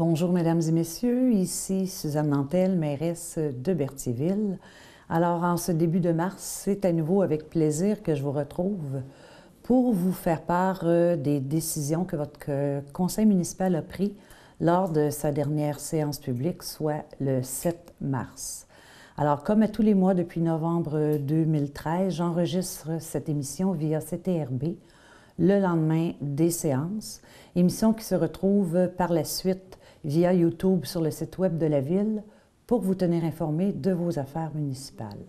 Bonjour, Mesdames et Messieurs. Ici Suzanne Nantel, mairesse de Berthierville. Alors, en ce début de mars, c'est à nouveau avec plaisir que je vous retrouve pour vous faire part euh, des décisions que votre conseil municipal a prises lors de sa dernière séance publique, soit le 7 mars. Alors, comme à tous les mois depuis novembre 2013, j'enregistre cette émission via CTRB le lendemain des séances, émission qui se retrouve par la suite via YouTube sur le site web de la Ville pour vous tenir informé de vos affaires municipales.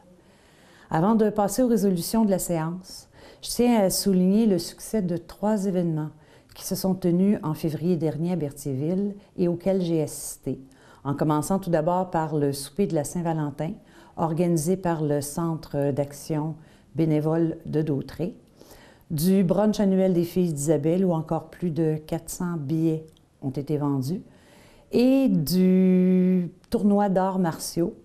Avant de passer aux résolutions de la séance, je tiens à souligner le succès de trois événements qui se sont tenus en février dernier à Berthierville et auxquels j'ai assisté, en commençant tout d'abord par le souper de la Saint-Valentin, organisé par le Centre d'action bénévole de Dautré, du brunch annuel des filles d'Isabelle où encore plus de 400 billets ont été vendus, et du tournoi d'arts martiaux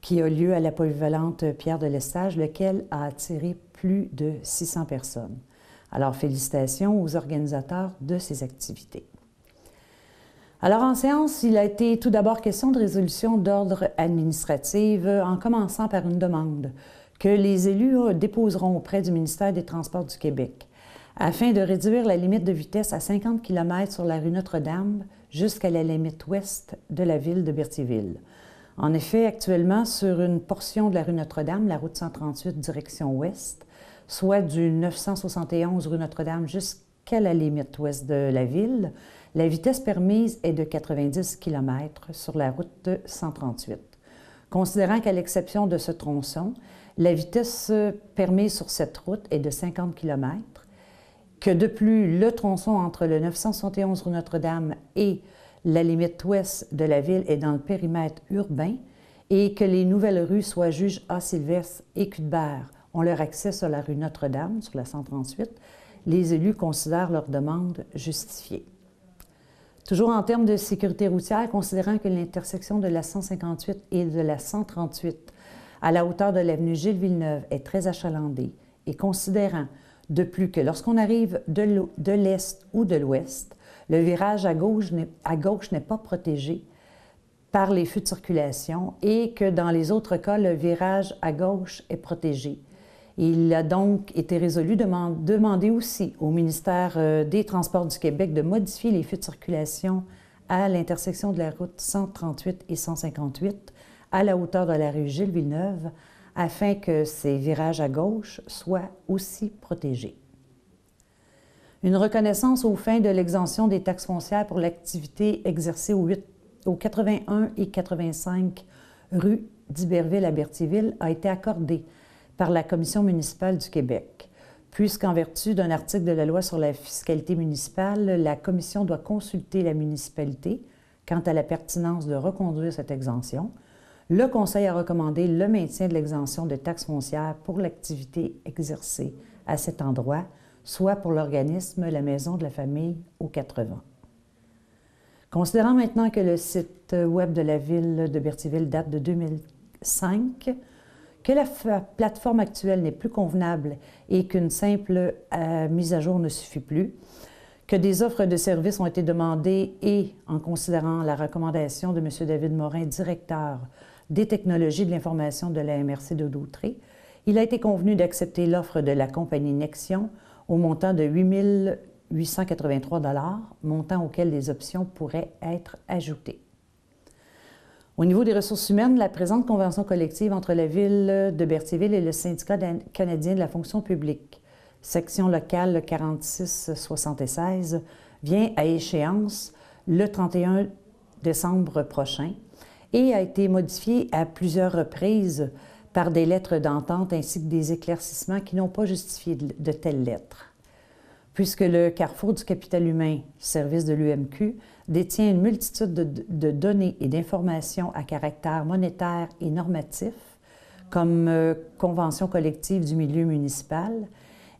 qui a lieu à la polyvalente Pierre de Lestage, lequel a attiré plus de 600 personnes. Alors, félicitations aux organisateurs de ces activités. Alors, en séance, il a été tout d'abord question de résolution d'ordre administrative en commençant par une demande que les élus déposeront auprès du ministère des Transports du Québec afin de réduire la limite de vitesse à 50 km sur la rue Notre-Dame jusqu'à la limite ouest de la ville de Berthierville. En effet, actuellement, sur une portion de la rue Notre-Dame, la route 138 direction ouest, soit du 971 rue Notre-Dame jusqu'à la limite ouest de la ville, la vitesse permise est de 90 km sur la route 138. Considérant qu'à l'exception de ce tronçon, la vitesse permise sur cette route est de 50 km, que de plus, le tronçon entre le 971 rue Notre-Dame et la limite ouest de la ville est dans le périmètre urbain et que les nouvelles rues soient juges A. Sylvestre et Cudbert ont leur accès sur la rue Notre-Dame, sur la 138, les élus considèrent leur demande justifiée. Toujours en termes de sécurité routière, considérant que l'intersection de la 158 et de la 138 à la hauteur de l'avenue Gilles Villeneuve est très achalandée et considérant de plus que lorsqu'on arrive de l'est ou de l'ouest, le virage à gauche n'est pas protégé par les feux de circulation et que dans les autres cas, le virage à gauche est protégé. Il a donc été résolu de demander aussi au ministère euh, des Transports du Québec de modifier les feux de circulation à l'intersection de la route 138 et 158 à la hauteur de la rue Gilles-Villeneuve afin que ces virages à gauche soient aussi protégés. Une reconnaissance aux fins de l'exemption des taxes foncières pour l'activité exercée aux, 81 et 85 rues d'Iberville à Berthierville a été accordée par la Commission municipale du Québec puisqu'en vertu d'un article de la loi sur la fiscalité municipale, la commission doit consulter la municipalité quant à la pertinence de reconduire cette exemption, le Conseil a recommandé le maintien de l'exemption de taxes foncières pour l'activité exercée à cet endroit, soit pour l'organisme La Maison de la Famille aux 80. Considérant maintenant que le site Web de la ville de Berthiville date de 2005, que la plateforme actuelle n'est plus convenable et qu'une simple euh, mise à jour ne suffit plus, que des offres de services ont été demandées et, en considérant la recommandation de M. David Morin, directeur des technologies de l'information de la MRC de Doutré, il a été convenu d'accepter l'offre de la compagnie Nexion au montant de 8 883 montant auquel des options pourraient être ajoutées. Au niveau des ressources humaines, la présente convention collective entre la Ville de Berthierville et le Syndicat canadien de la fonction publique, section locale 4676, vient à échéance le 31 décembre prochain et a été modifié à plusieurs reprises par des lettres d'entente ainsi que des éclaircissements qui n'ont pas justifié de telles lettres. Puisque le Carrefour du capital humain, service de l'UMQ, détient une multitude de, données et d'informations à caractère monétaire et normatif, comme euh, convention collective du milieu municipal,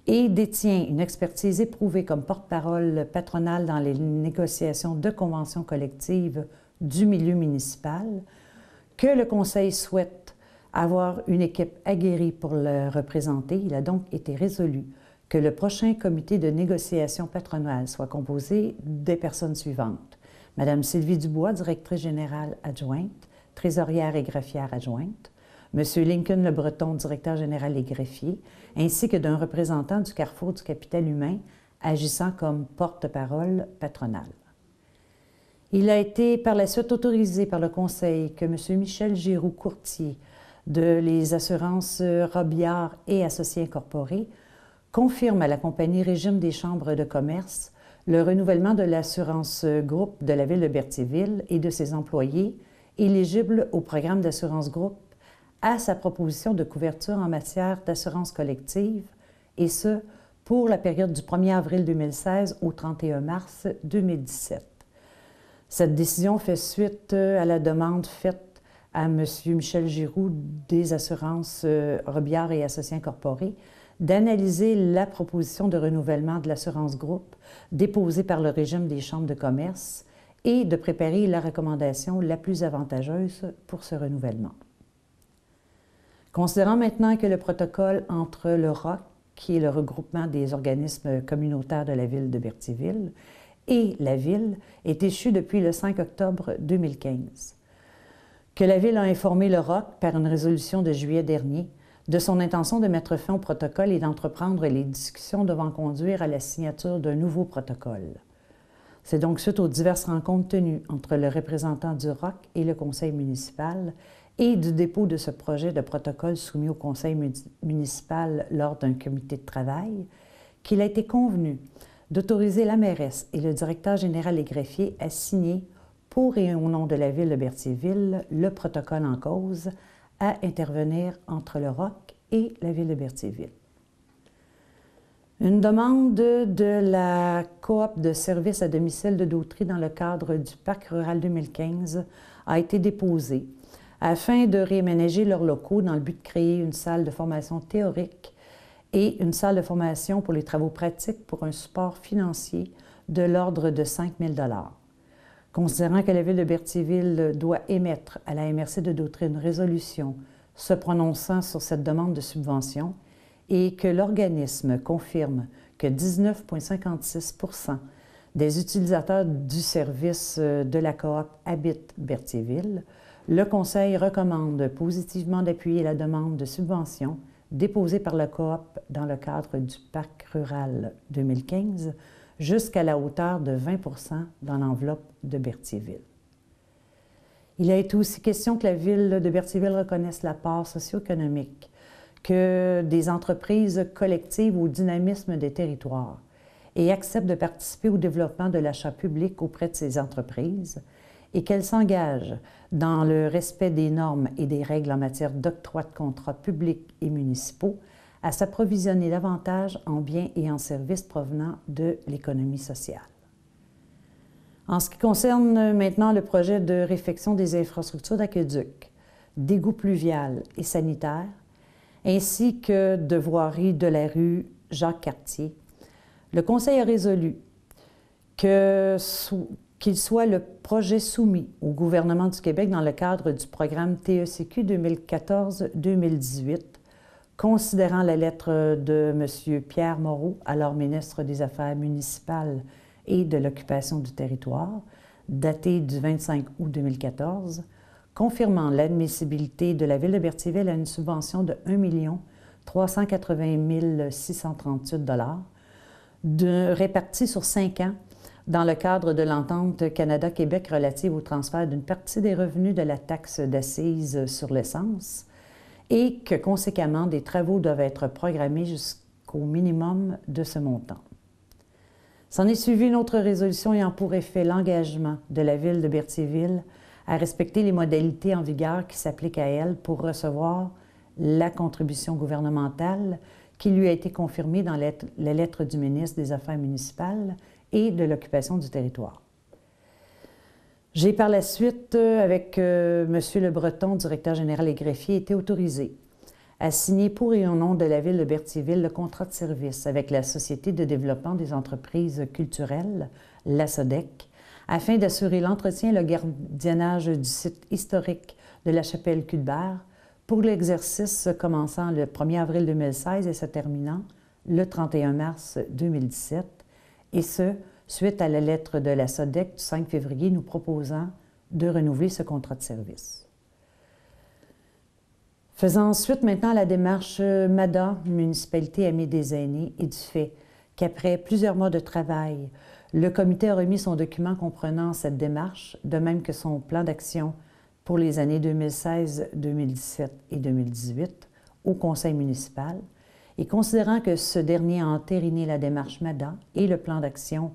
et détient une expertise éprouvée comme porte-parole patronale dans les négociations de conventions collectives du milieu municipal, que le Conseil souhaite avoir une équipe aguerrie pour le représenter, il a donc été résolu que le prochain comité de négociation patronale soit composé des personnes suivantes. Madame Sylvie Dubois, directrice générale adjointe, trésorière et greffière adjointe, Monsieur Lincoln Le Breton, directeur général et greffier, ainsi que d'un représentant du Carrefour du capital humain agissant comme porte-parole patronale. Il a été par la suite autorisé par le Conseil que M. Michel Giroux, courtier de les assurances Robillard et Associés Incorporés, confirme à la compagnie Régime des chambres de commerce le renouvellement de l'assurance groupe de la ville de Berthierville et de ses employés éligibles au programme d'assurance groupe à sa proposition de couverture en matière d'assurance collective, et ce, pour la période du 1er avril 2016 au 31 mars 2017. Cette décision fait suite euh, à la demande faite à M. Michel Giroux des assurances euh, Robillard et Associés Incorporés d'analyser la proposition de renouvellement de l'assurance groupe déposée par le régime des chambres de commerce et de préparer la recommandation la plus avantageuse pour ce renouvellement. Considérant maintenant que le protocole entre le ROC, qui est le regroupement des organismes communautaires de la ville de Bertiville, et la Ville est échue depuis le 5 octobre 2015. Que la Ville a informé le ROC par une résolution de juillet dernier de son intention de mettre fin au protocole et d'entreprendre les discussions devant conduire à la signature d'un nouveau protocole. C'est donc suite aux diverses rencontres tenues entre le représentant du ROC et le conseil municipal et du dépôt de ce projet de protocole soumis au conseil municipal lors d'un comité de travail qu'il a été convenu d'autoriser la mairesse et le directeur général et greffier à signer, pour et au nom de la ville de Berthierville, le protocole en cause à intervenir entre le ROC et la ville de Berthierville. Une demande de la coop de services à domicile de Dautry dans le cadre du Parc rural 2015 a été déposée afin de réaménager leurs locaux dans le but de créer une salle de formation théorique et une salle de formation pour les travaux pratiques pour un support financier de l'ordre de 5 000 Considérant que la Ville de Berthierville doit émettre à la MRC de Dautry une résolution se prononçant sur cette demande de subvention et que l'organisme confirme que 19,56 des utilisateurs du service euh, de la coop habitent Berthierville, le Conseil recommande positivement d'appuyer la demande de subvention déposé par la coop dans le cadre du Parc rural 2015 jusqu'à la hauteur de 20 dans l'enveloppe de Berthierville. Il a été aussi question que la ville de Berthierville reconnaisse la part socio-économique, que des entreprises collectives au dynamisme des territoires et accepte de participer au développement de l'achat public auprès de ces entreprises, et qu'elle s'engage dans le respect des normes et des règles en matière d'octroi de contrats publics et municipaux à s'approvisionner davantage en biens et en services provenant de l'économie sociale. En ce qui concerne euh, maintenant le projet de réfection des infrastructures d'aqueduc, d'égouts pluviales et sanitaires, ainsi que de voirie de la rue Jacques-Cartier, le Conseil a résolu que, sous, qu'il soit le projet soumis au gouvernement du Québec dans le cadre du programme TECQ 2014-2018, considérant la lettre de M. Pierre Moreau, alors ministre des Affaires municipales et de l'occupation du territoire, datée du 25 août 2014, confirmant l'admissibilité de la Ville de Berthierville à une subvention de 1 380 638 de répartie sur cinq ans dans le cadre de l'entente Canada-Québec relative au transfert d'une partie des revenus de la taxe d'assises sur l'essence et que conséquemment des travaux doivent être programmés jusqu'au minimum de ce montant. S'en est suivie une autre résolution ayant pour effet l'engagement de la ville de Berthierville à respecter les modalités en vigueur qui s'appliquent à elle pour recevoir la contribution gouvernementale qui lui a été confirmée dans la lettre du ministre des Affaires municipales et de l'occupation du territoire. J'ai par la suite, euh, avec euh, M. Le Breton, directeur général et greffier, été autorisé à signer pour et au nom de la ville de Berthierville le contrat de service avec la Société de développement des entreprises culturelles, la SODEC, afin d'assurer l'entretien et le gardiennage du site historique de la chapelle Culbert pour l'exercice commençant le 1er avril 2016 et se terminant le 31 mars 2017 et ce, suite à la lettre de la SODEC du 5 février nous proposant de renouveler ce contrat de service. Faisant ensuite maintenant la démarche euh, MADA, Municipalité Amie des aînés, et du fait qu'après plusieurs mois de travail, le comité a remis son document comprenant cette démarche, de même que son plan d'action pour les années 2016, 2017 et 2018 au conseil municipal, et considérant que ce dernier a entériné la démarche MADA et le plan d'action,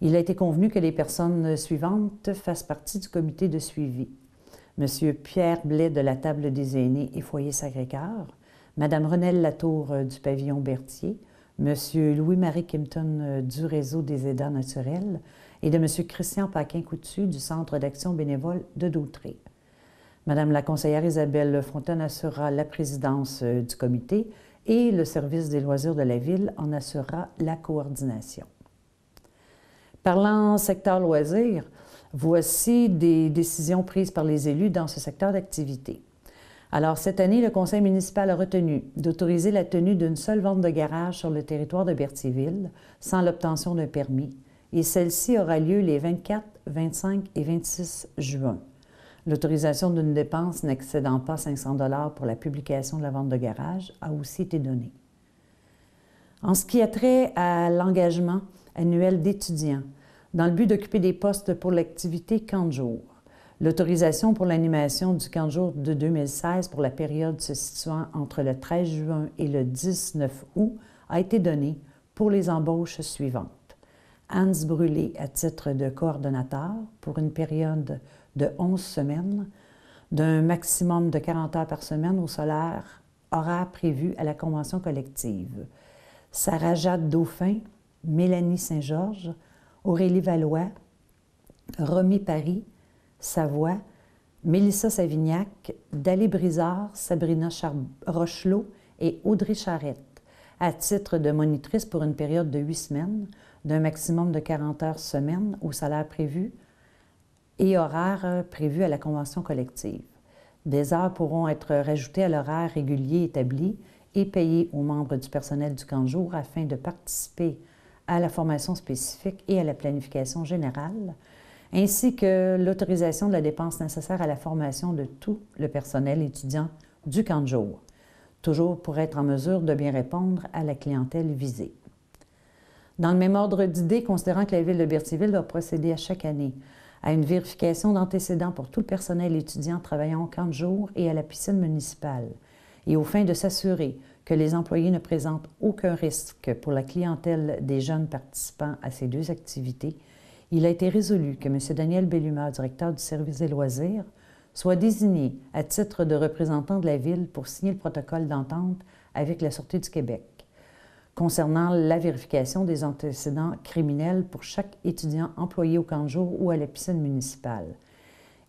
il a été convenu que les personnes suivantes fassent partie du comité de suivi. Monsieur Pierre Blais de la Table des aînés et Foyer Sacré-Cœur, Madame Renelle Latour euh, du Pavillon Berthier, Monsieur Louis-Marie Kimpton euh, du Réseau des aidants naturels et de Monsieur Christian Paquin-Coutu du Centre d'action bénévole de Dautré. Madame la conseillère Isabelle Fontaine assurera la présidence euh, du comité et le service des loisirs de la ville en assurera la coordination. Parlant secteur loisirs, voici des décisions prises par les élus dans ce secteur d'activité. Alors, cette année, le conseil municipal a retenu d'autoriser la tenue d'une seule vente de garage sur le territoire de Berthierville sans l'obtention d'un permis, et celle-ci aura lieu les 24, 25 et 26 juin. L'autorisation d'une dépense n'excédant pas 500 dollars pour la publication de la vente de garage a aussi été donnée. En ce qui a trait à l'engagement annuel d'étudiants, dans le but d'occuper des postes pour l'activité camp de jour, l'autorisation pour l'animation du camp de jour de 2016 pour la période se situant entre le 13 juin et le 19 août a été donnée pour les embauches suivantes. Hans Brûlé à titre de coordonnateur pour une période de 11 semaines, d'un maximum de 40 heures par semaine au solaire, horaire prévu à la convention collective. Sarah Jade Dauphin, Mélanie Saint-Georges, Aurélie Valois, Romy Paris, Savoie, Mélissa Savignac, Dali Brizard, Sabrina Rochelot et Audrey Charrette, à titre de monitrice pour une période de huit semaines, d'un maximum de 40 heures semaine au salaire prévu, et horaires euh, prévus à la convention collective. Des heures pourront être rajoutées à l'horaire régulier établi et payées aux membres du personnel du camp de jour afin de participer à la formation spécifique et à la planification générale, ainsi que l'autorisation de la dépense nécessaire à la formation de tout le personnel étudiant du camp de jour, toujours pour être en mesure de bien répondre à la clientèle visée. Dans le même ordre d'idées, considérant que la Ville de Berthierville doit procéder à chaque année à une vérification d'antécédents pour tout le personnel étudiant travaillant au camp de jour et à la piscine municipale, et au fin de s'assurer que les employés ne présentent aucun risque pour la clientèle des jeunes participants à ces deux activités, il a été résolu que M. Daniel Belluma, directeur du service des loisirs, soit désigné à titre de représentant de la Ville pour signer le protocole d'entente avec la Sûreté du Québec concernant la vérification des antécédents criminels pour chaque étudiant employé au camp de jour ou à la municipale,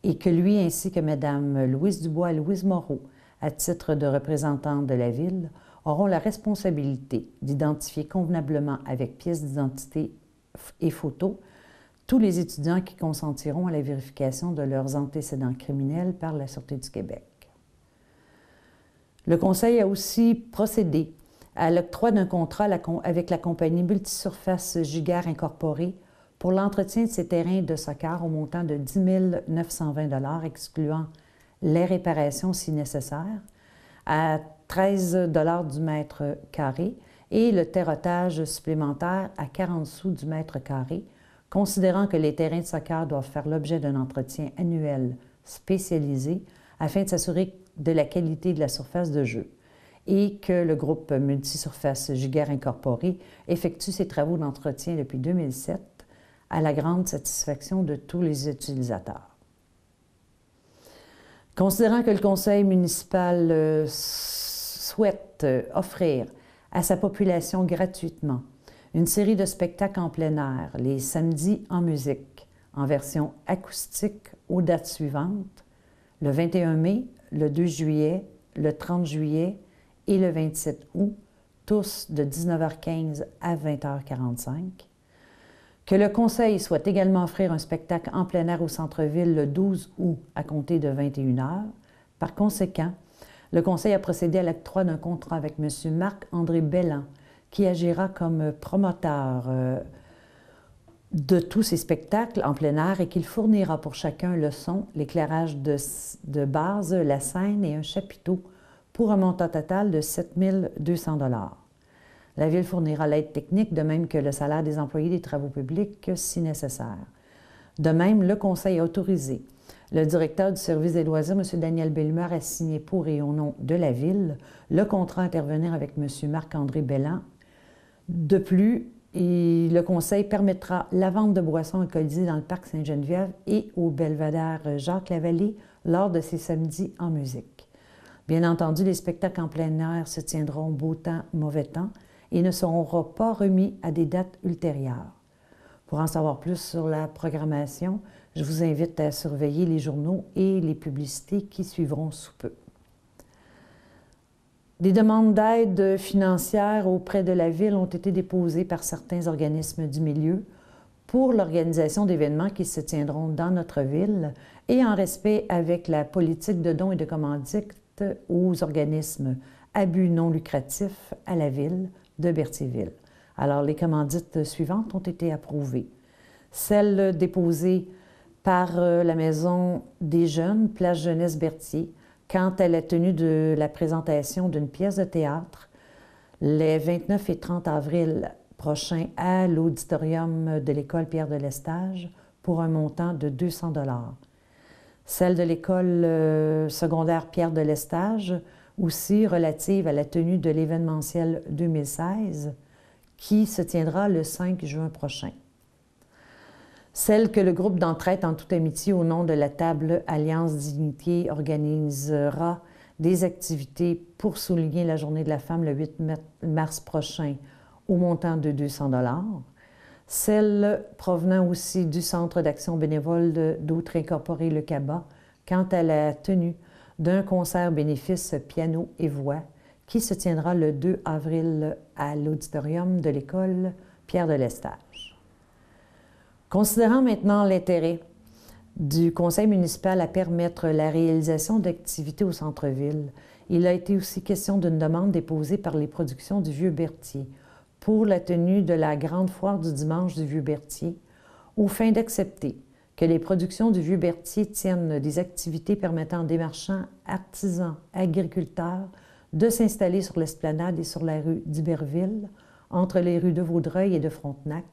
et que lui ainsi que Mme Louise Dubois et Louise Moreau, à titre de représentants de la Ville, auront la responsabilité d'identifier convenablement avec pièces d'identité et photos tous les étudiants qui consentiront à la vérification de leurs antécédents criminels par la Sûreté du Québec. Le Conseil a aussi procédé à l'octroi d'un contrat avec la compagnie Multisurface Jugar Incorporée pour l'entretien de ces terrains de soccer au montant de 10 920 excluant les réparations si nécessaire, à 13 du mètre carré et le terrotage supplémentaire à 40 sous du mètre carré, considérant que les terrains de soccer doivent faire l'objet d'un entretien annuel spécialisé afin de s'assurer de la qualité de la surface de jeu et que le groupe Multisurface Giguère Incorporé effectue ses travaux d'entretien depuis 2007 à la grande satisfaction de tous les utilisateurs. Considérant que le conseil municipal euh, souhaite euh, offrir à sa population gratuitement une série de spectacles en plein air, les samedis en musique, en version acoustique aux dates suivantes, le 21 mai, le 2 juillet, le 30 juillet, et le 27 août, tous de 19h15 à 20h45. Que le Conseil souhaite également offrir un spectacle en plein air au centre-ville le 12 août à compter de 21h. Par conséquent, le Conseil a procédé à 3 d'un contrat avec M. Marc-André Bellan, qui agira comme promoteur euh, de tous ces spectacles en plein air et qu'il fournira pour chacun le son, l'éclairage de base, la scène et un chapiteau pour un montant total de 7 200 La Ville fournira l'aide technique, de même que le salaire des employés des travaux publics si nécessaire. De même, le Conseil a autorisé le directeur du service des loisirs, M. Daniel Bellemare, a signé pour et au nom de la Ville le contrat à intervenir avec M. Marc-André Bellan. De plus, le conseil permettra la vente de boissons alcoolisées dans le parc Sainte-Geneviève et au belvédère Jacques-Lavallée lors de ses samedis en musique. Bien entendu, les spectacles en plein air se tiendront beau temps, mauvais temps et ne seront pas remis à des dates ultérieures. Pour en savoir plus sur la programmation, je vous invite à surveiller les journaux et les publicités qui suivront sous peu. Des demandes d'aide financière auprès de la Ville ont été déposées par certains organismes du milieu pour l'organisation d'événements qui se tiendront dans notre ville et en respect avec la politique de dons et de commandites aux organismes abus non lucratifs à la ville de Berthierville. Alors, les commandites suivantes ont été approuvées. Celle déposée par euh, la Maison des Jeunes, Place Jeunesse Berthier, quant à la tenue de la présentation d'une pièce de théâtre les 29 et 30 avril prochains à l'auditorium de l'école Pierre de l'Estage pour un montant de 200 celle de l'école euh, secondaire Pierre de l'Estage, aussi relative à la tenue de l'événementiel 2016, qui se tiendra le 5 juin prochain. Celle que le groupe d'entraide en toute amitié au nom de la table Alliance Dignité organisera des activités pour souligner la journée de la femme le 8 mars prochain au montant de 200 dollars celle provenant aussi du Centre d'action bénévole doutre incorporé Le Caba quant à la tenue d'un concert bénéfice piano et voix qui se tiendra le 2 avril à l'auditorium de l'école Pierre de l'Estage. Considérant maintenant l'intérêt du conseil municipal à permettre la réalisation d'activités au centre-ville, il a été aussi question d'une demande déposée par les productions du Vieux Berthier pour la tenue de la Grande Foire du dimanche du vieux Bertier, au fin d'accepter que les productions du vieux Bertier tiennent des activités permettant des marchands, artisans, agriculteurs de s'installer sur l'esplanade et sur la rue d'Iberville, entre les rues de Vaudreuil et de Frontenac,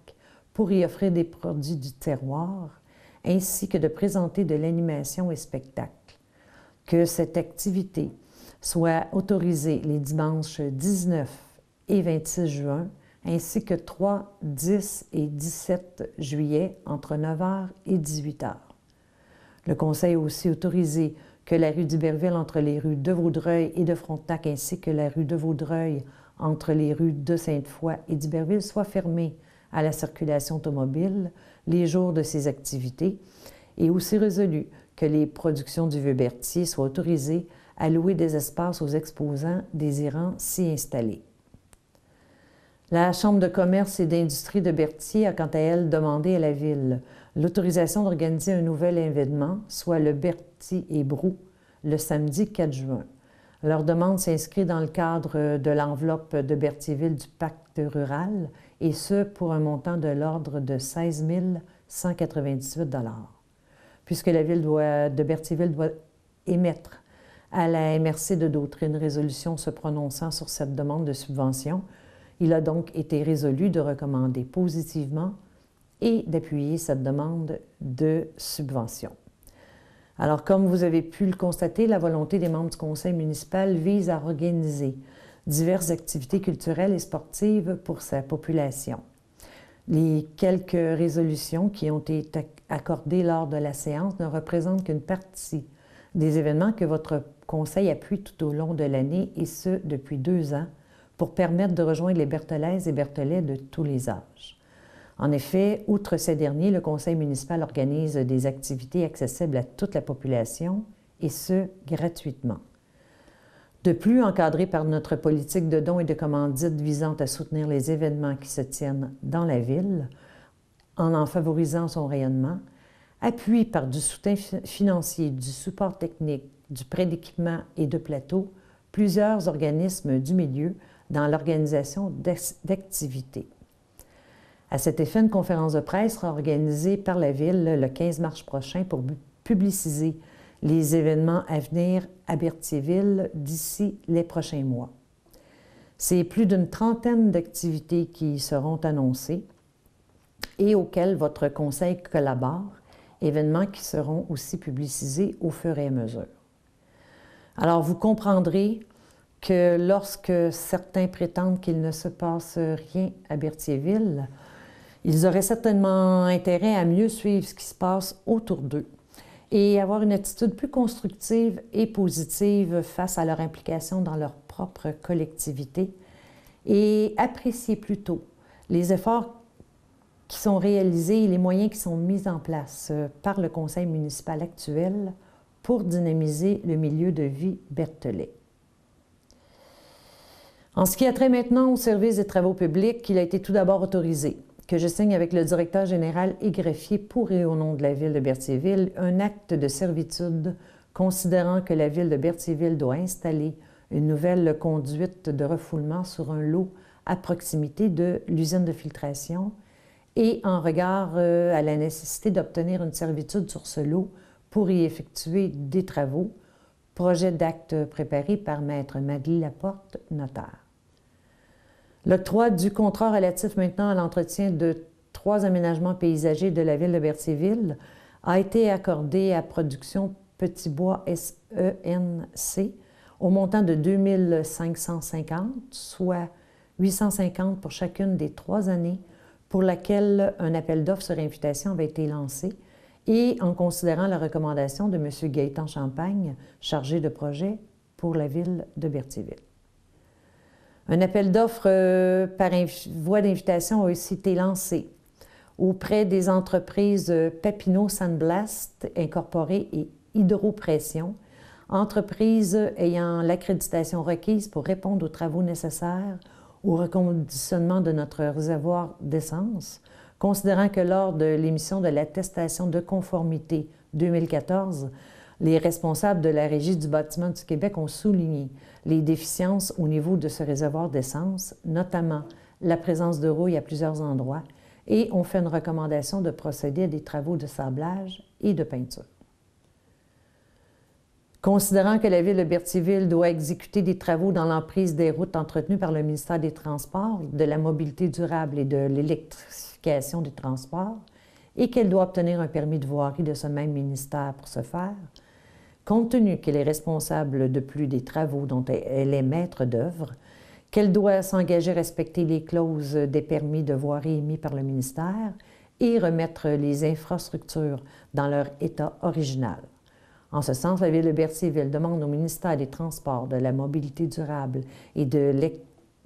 pour y offrir des produits du terroir, ainsi que de présenter de l'animation et spectacle. Que cette activité soit autorisée les dimanches 19, et 26 juin, ainsi que 3, 10 et 17 juillet entre 9h et 18h. Le Conseil a aussi autorisé que la rue d'Iberville entre les rues de Vaudreuil et de Frontenac ainsi que la rue de Vaudreuil entre les rues de Sainte-Foy et d'Iberville soient fermée à la circulation automobile les jours de ces activités et aussi résolu que les productions du vieux bertier soient autorisées à louer des espaces aux exposants désirant s'y installer. La Chambre de commerce et d'industrie de Berthier a quant à elle demandé à la Ville l'autorisation d'organiser un nouvel événement, soit le Berthier et Brou, le samedi 4 juin. Leur demande s'inscrit dans le cadre de l'enveloppe de Berthierville du pacte rural, et ce pour un montant de l'ordre de 16 198 Puisque la Ville de Berthierville doit émettre à la MRC de d'autres une résolution se prononçant sur cette demande de subvention, il a donc été résolu de recommander positivement et d'appuyer cette demande de subvention. Alors, comme vous avez pu le constater, la volonté des membres du conseil municipal vise à organiser diverses activités culturelles et sportives pour sa population. Les quelques résolutions qui ont été accordées lors de la séance ne représentent qu'une partie des événements que votre conseil appuie tout au long de l'année, et ce, depuis deux ans, pour permettre de rejoindre les Berthelaises et Berthelais de tous les âges. En effet, outre ces derniers, le conseil municipal organise des activités accessibles à toute la population, et ce, gratuitement. De plus, encadré par notre politique de dons et de commandites visant à soutenir les événements qui se tiennent dans la ville, en en favorisant son rayonnement, appuyé par du soutien financier, du support technique, du prêt d'équipement et de plateaux, plusieurs organismes du milieu dans l'organisation d'activités. À cet effet, une conférence de presse sera organisée par la Ville le 15 mars prochain pour publiciser les événements à venir à Berthierville d'ici les prochains mois. C'est plus d'une trentaine d'activités qui seront annoncées et auxquelles votre conseil collabore, événements qui seront aussi publicisés au fur et à mesure. Alors, vous comprendrez lorsque certains prétendent qu'il ne se passe rien à Berthierville, ils auraient certainement intérêt à mieux suivre ce qui se passe autour d'eux et avoir une attitude plus constructive et positive face à leur implication dans leur propre collectivité et apprécier plutôt les efforts qui sont réalisés et les moyens qui sont mis en place par le conseil municipal actuel pour dynamiser le milieu de vie berthelais. En ce qui a trait maintenant au service des travaux publics, il a été tout d'abord autorisé que je signe avec le directeur général et greffier pour et au nom de la ville de Berthierville un acte de servitude considérant que la ville de Berthierville doit installer une nouvelle conduite de refoulement sur un lot à proximité de l'usine de filtration et en regard euh, à la nécessité d'obtenir une servitude sur ce lot pour y effectuer des travaux, projet d'acte préparé par maître Madeleine Laporte, notaire. L'octroi du contrat relatif maintenant à l'entretien de trois aménagements paysagers de la ville de Berthierville a été accordé à Production Petit Bois SENC au montant de 2550, soit 850 pour chacune des trois années pour laquelle un appel d'offres sur invitation avait été lancé et en considérant la recommandation de M. Gaëtan Champagne, chargé de projet pour la ville de Berthierville. Un appel d'offres euh, par voie d'invitation a aussi été lancé auprès des entreprises euh, pepino Sandblast Incorporé et Hydropression, entreprises ayant l'accréditation requise pour répondre aux travaux nécessaires au reconditionnement de notre réservoir d'essence, considérant que lors de l'émission de l'attestation de conformité 2014, les responsables de la Régie du bâtiment du Québec ont souligné les déficiences au niveau de ce réservoir d'essence, notamment la présence de rouille à plusieurs endroits, et ont fait une recommandation de procéder à des travaux de sablage et de peinture. Considérant que la Ville de Berthierville doit exécuter des travaux dans l'emprise des routes entretenues par le ministère des Transports, de la mobilité durable et de l'électrification des transports, et qu'elle doit obtenir un permis de voirie de ce même ministère pour ce faire, compte tenu qu'elle est responsable de plus des travaux dont elle est maître d'œuvre, qu'elle doit s'engager à respecter les clauses des permis de voirie émis par le ministère et remettre les infrastructures dans leur état original. En ce sens, la Ville de Bercyville demande au ministère des Transports, de la Mobilité durable et de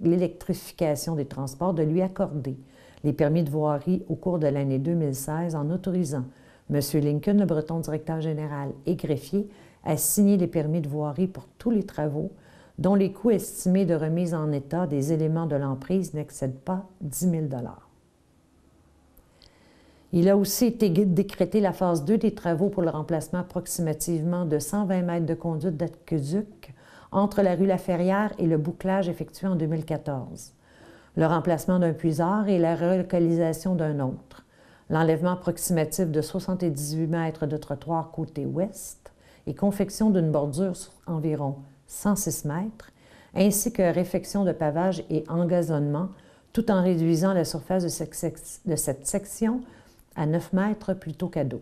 l'électrification des transports de lui accorder les permis de voirie au cours de l'année 2016 en autorisant M. Lincoln, le breton directeur général et greffier, a signé les permis de voirie pour tous les travaux dont les coûts estimés de remise en état des éléments de l'emprise n'excèdent pas 10 000 Il a aussi été décrété la phase 2 des travaux pour le remplacement approximativement de 120 mètres de conduite d'aqueduc entre la rue Laferrière et le bouclage effectué en 2014, le remplacement d'un puisard et la relocalisation d'un autre, l'enlèvement approximatif de 78 mètres de trottoir côté ouest, et confection d'une bordure sur environ 106 mètres, ainsi que réfection de pavage et engazonnement, tout en réduisant la surface de cette section à 9 mètres plutôt qu'à 12.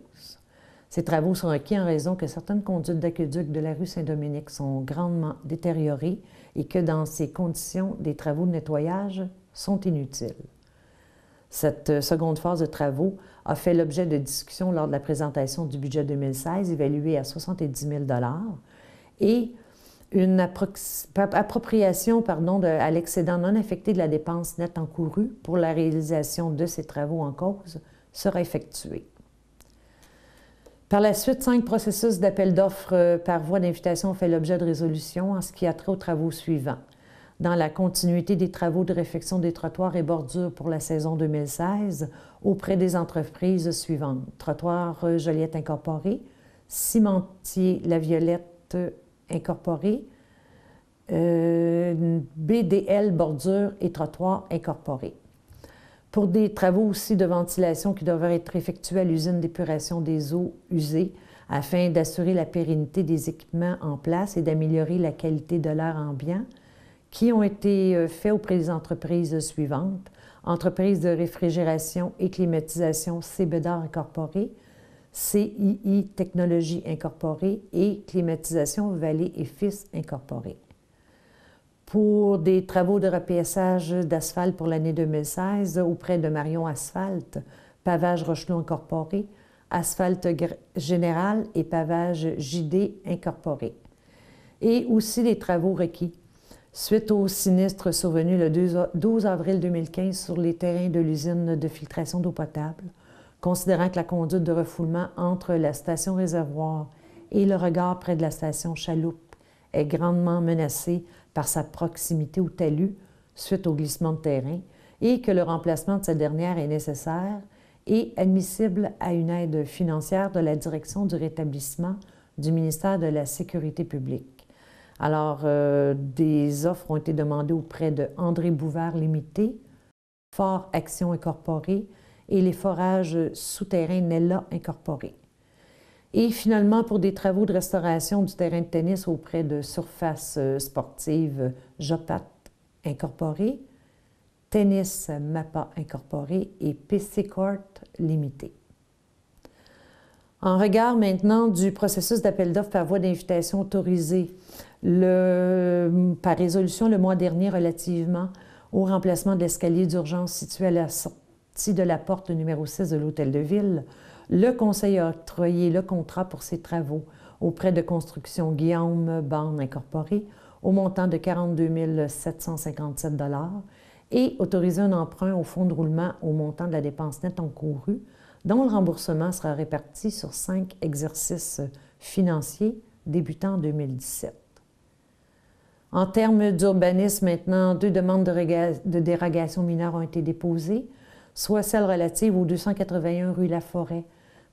Ces travaux sont requis en raison que certaines conduites d'aqueduc de la rue Saint-Dominique sont grandement détériorées et que dans ces conditions, des travaux de nettoyage sont inutiles. Cette euh, seconde phase de travaux a fait l'objet de discussions lors de la présentation du budget 2016, évalué à 70 000 et une appropriation à l'excédent non affecté de la dépense nette encourue pour la réalisation de ces travaux en cause sera effectuée. Par la suite, cinq processus d'appel d'offres euh, par voie d'invitation ont fait l'objet de résolutions en ce qui a trait aux travaux suivants dans la continuité des travaux de réfection des trottoirs et bordures pour la saison 2016 auprès des entreprises suivantes. Trottoir euh, Joliette Incorporé, Cimentier La Violette euh, Incorporé, euh, BDL Bordure et trottoir Incorporé. Pour des travaux aussi de ventilation qui doivent être effectués à l'usine d'épuration des eaux usées, afin d'assurer la pérennité des équipements en place et d'améliorer la qualité de l'air ambiant, qui ont été euh, faits auprès des entreprises suivantes. Entreprises de réfrigération et climatisation Cébédard Incorporé, CII Technologies Incorporée et Climatisation Vallée et Fils Incorporée. Pour des travaux de repassage d'asphalte pour l'année 2016 auprès de Marion Asphalte, Pavage Rochelot Incorporé, Asphalte Général et Pavage JD Incorporé. Et aussi des travaux requis Suite au sinistre survenu le 12 avril 2015 sur les terrains de l'usine de filtration d'eau potable, considérant que la conduite de refoulement entre la station réservoir et le regard près de la station Chaloupe est grandement menacée par sa proximité au talus suite au glissement de terrain et que le remplacement de cette dernière est nécessaire et admissible à une aide financière de la direction du rétablissement du ministère de la Sécurité publique. Alors, euh, des offres ont été demandées auprès de André Bouvard Limité, Fort Action Incorporée et les forages souterrains Nella incorporé. Et finalement, pour des travaux de restauration du terrain de tennis auprès de Surface euh, Sportive Jopat Incorporée, Tennis MAPA incorporé, et PC Court Limité. En regard maintenant du processus d'appel d'offres par voie d'invitation autorisée, par résolution le mois dernier relativement au remplacement de l'escalier d'urgence situé à la sortie de la porte numéro 6 de l'hôtel de ville, le conseil a octroyé le contrat pour ses travaux auprès de Construction Guillaume Barne Incorporée au montant de 42 757 et autorisé un emprunt au fonds de roulement au montant de la dépense nette encourue, dont le remboursement sera réparti sur cinq exercices financiers débutant en 2017. En termes d'urbanisme, maintenant, deux demandes de, dérogation mineure ont été déposées, soit celle relative aux 281 rue La Forêt,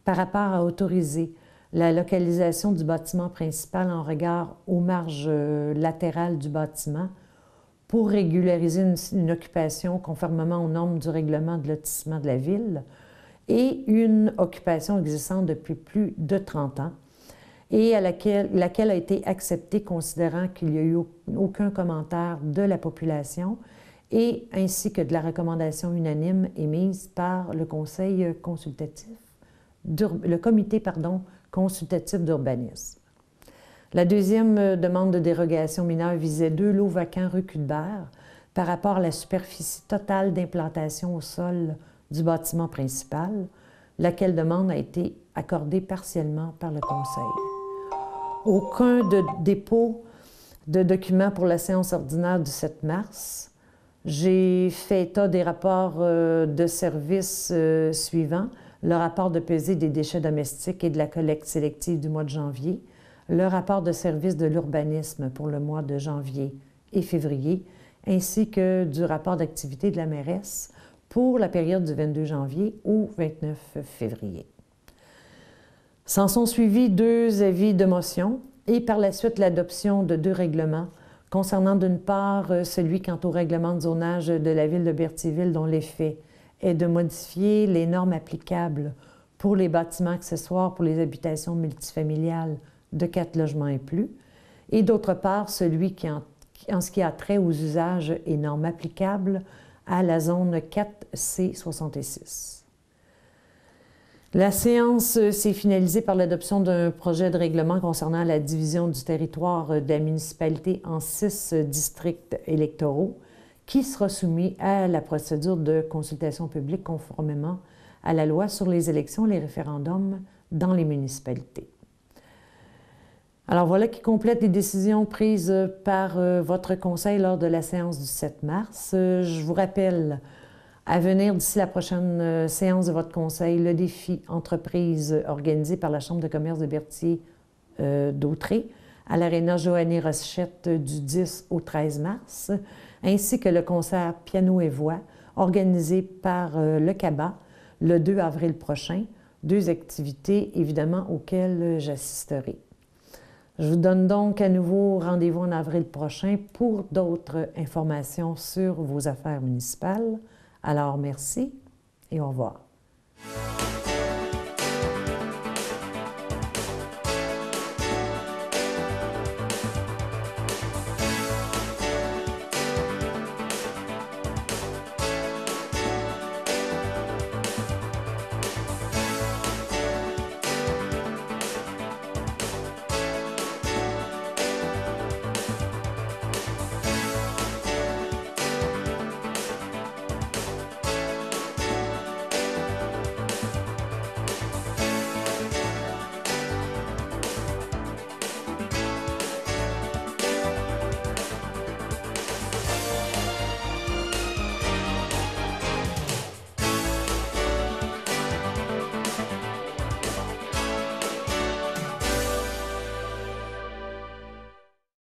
par rapport à autoriser la localisation du bâtiment principal en regard aux marges euh, latérales du bâtiment pour régulariser une, une occupation conformément aux normes du règlement de lotissement de la ville et une occupation existante depuis plus de 30 ans et à laquelle, laquelle a été acceptée considérant qu'il n'y a eu aucun commentaire de la population et ainsi que de la recommandation unanime émise par le Conseil consultatif, le comité pardon, consultatif d'urbanisme. La deuxième demande de dérogation mineure visait deux lots vacants rue Cudbert par rapport à la superficie totale d'implantation au sol du bâtiment principal, laquelle demande a été accordée partiellement par le Conseil aucun dépôt de documents pour la séance ordinaire du 7 mars. J'ai fait état des rapports euh, de service euh, suivants. Le rapport de pesée des déchets domestiques et de la collecte sélective du mois de janvier. Le rapport de service de l'urbanisme pour le mois de janvier et février, ainsi que du rapport d'activité de la mairesse pour la période du 22 janvier au 29 février. S'en sont suivis deux avis de motion et par la suite l'adoption de deux règlements concernant d'une part euh, celui quant au règlement de zonage de la ville de Berthiville dont l'effet est de modifier les normes applicables pour les bâtiments accessoires pour les habitations multifamiliales de quatre logements et plus, et d'autre part celui qui en, ce qui a trait aux usages et normes applicables à la zone 4C66. La séance euh, s'est finalisée par l'adoption d'un projet de règlement concernant la division du territoire euh, de la municipalité en six euh, districts électoraux qui sera soumis à la procédure de consultation publique conformément à la loi sur les élections et les référendums dans les municipalités. Alors voilà qui complète les décisions prises par votre conseil lors de la séance du 7 mars. Je vous rappelle à venir d'ici la prochaine euh, séance de votre conseil, le défi entreprise organisé par la Chambre de commerce de Berthier euh, d'Autré à l'Arena Joanny Rochette du 10 au 13 mars, ainsi que le concert Piano et Voix organisé par euh, le CABA le 2 avril prochain, deux activités évidemment auxquelles j'assisterai. Je vous donne donc à nouveau rendez-vous en avril prochain pour d'autres informations sur vos affaires municipales. Alors merci et au revoir.